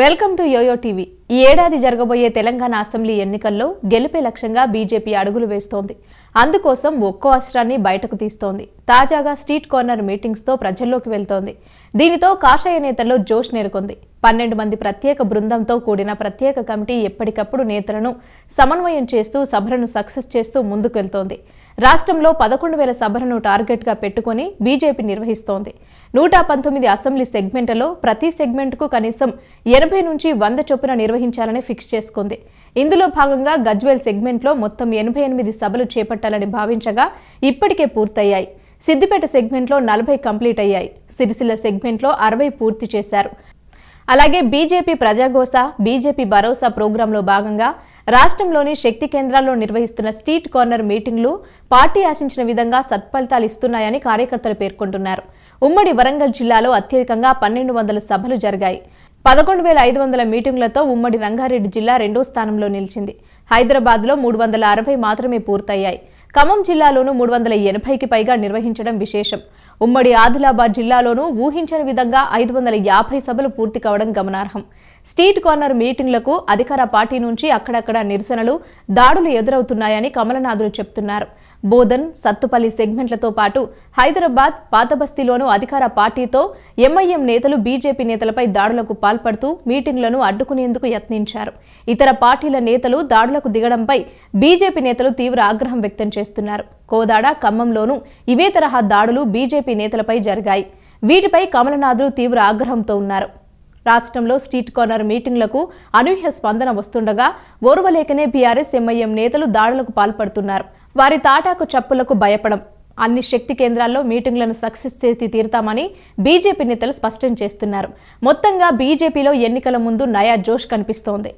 welcome to yo-yo TV ఈ ఏడాది జరగబోయే తెలంగాణ అసెంబ్లీ ఎన్నికల్లో గెలిపే లక్ష్యంగా బీజేపీ అడుగులు వేస్తోంది అందుకోసం ఒక్కో అస్త్రాన్ని బయటకు తీస్తోంది తాజాగా స్ట్రీట్ కార్నర్ మీటింగ్స్తో ప్రజల్లోకి వెళ్తోంది దీనితో కాషాయ నేతల్లో జోష్ నెలకొంది పన్నెండు మంది ప్రత్యేక బృందంతో కూడిన ప్రత్యేక కమిటీ ఎప్పటికప్పుడు నేతలను సమన్వయం చేస్తూ సభలను సక్సెస్ చేస్తూ ముందుకెళ్తోంది రాష్ట్రంలో పదకొండు వేల సభలను టార్గెట్గా పెట్టుకుని బీజేపీ నిర్వహిస్తోంది నూట పంతొమ్మిది అసెంబ్లీ సెగ్మెంట్లలో ప్రతి సెగ్మెంట్కు కనీసం ఎనభై నుంచి వంద చొప్పున నిర్వహించాలని ఫిక్స్ చేసుకుంది ఇందులో భాగంగా గజ్వేల్ సెగ్మెంట్లో మొత్తం ఎనభై ఎనిమిది సభలు చేపట్టాలని భావించగా ఇప్పటికే పూర్తయ్యాయి సిద్దిపేట సెగ్మెంట్లో నలభై కంప్లీట్ అయ్యాయి సిరిసిల్ల సెగ్మెంట్లో అరవై పూర్తి చేశారు అలాగే బీజేపీ ప్రజాగోస బీజేపీ భరోసా ప్రోగ్రాంలో భాగంగా రాష్ట్రంలోని శక్తి కేంద్రాల్లో నిర్వహిస్తున్న స్ట్రీట్ కార్నర్ మీటింగ్లు పార్టీ ఆశించిన విధంగా సత్ఫలితాలు ఇస్తున్నాయని కార్యకర్తలు పేర్కొంటున్నారు ఉమ్మడి వరంగల్ జిల్లాలో అత్యధికంగా పన్నెండు వందల సభలు జరిగాయి పదకొండు వేల ఐదు వందల మీటింగులతో ఉమ్మడి రంగారెడ్డి జిల్లా రెండో స్థానంలో నిలిచింది హైదరాబాద్లో మూడు వందల అరవై మాత్రమే పూర్తయ్యాయి ఖమ్మం జిల్లాలోనూ మూడు వందల ఎనభైకి పైగా నిర్వహించడం విశేషం ఉమ్మడి ఆదిలాబాద్ జిల్లాలోనూ ఊహించని విధంగా ఐదు వందల యాభై సభలు పూర్తి కావడం గమనార్హం స్ట్రీట్ కార్నర్ మీటింగ్లకు అధికార పార్టీ నుంచి అక్కడక్కడ నిరసనలు దాడులు ఎదురవుతున్నాయని కమలనాథులు చెప్తున్నారు బోధన్ సత్తుపల్లి సెగ్మెంట్లతో పాటు హైదరాబాద్ పాతబస్తీలోనూ అధికార పార్టీతో ఎంఐఎం నేతలు బీజేపీ నేతలపై దాడులకు పాల్పడుతూ మీటింగ్లను అడ్డుకునేందుకు యత్నించారు ఇతర పార్టీల నేతలు దాడులకు దిగడంపై బీజేపీ నేతలు తీవ్ర ఆగ్రహం వ్యక్తం చేస్తున్నారు కోదాడ ఖమ్మంలోనూ ఇవే తరహా దాడులు బీజేపీ నేతలపై జరిగాయి వీటిపై కమలనాథులు తీవ్ర ఆగ్రహంతో ఉన్నారు రాష్ట్రంలో స్ట్రీట్ కార్నర్ మీటింగ్లకు అనూహ్య స్పందన వస్తుండగా ఓర్వలేకనే బీఆర్ఎస్ ఎంఐఎం నేతలు దాడులకు పాల్పడుతున్నారు వారి తాటాకు చప్పులకు భయపడం అన్ని శక్తి కేంద్రాల్లో మీటింగ్లను సక్సెస్ చేసి తీరుతామని బీజేపీ నేతలు స్పష్టం చేస్తున్నారు మొత్తంగా బీజేపీలో ఎన్నికల ముందు నయా జోష్ కనిపిస్తోంది